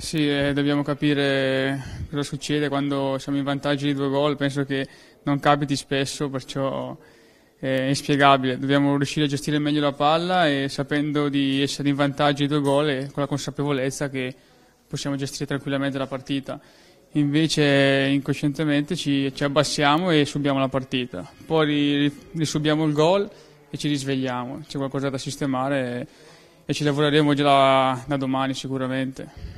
Sì, eh, dobbiamo capire cosa succede quando siamo in vantaggio di due gol, penso che non capiti spesso, perciò eh, è inspiegabile. Dobbiamo riuscire a gestire meglio la palla e sapendo di essere in vantaggio di due gol e con la consapevolezza che possiamo gestire tranquillamente la partita. Invece incoscientemente ci, ci abbassiamo e subiamo la partita. Poi risubiamo il gol e ci risvegliamo. C'è qualcosa da sistemare e, e ci lavoreremo già da, da domani sicuramente.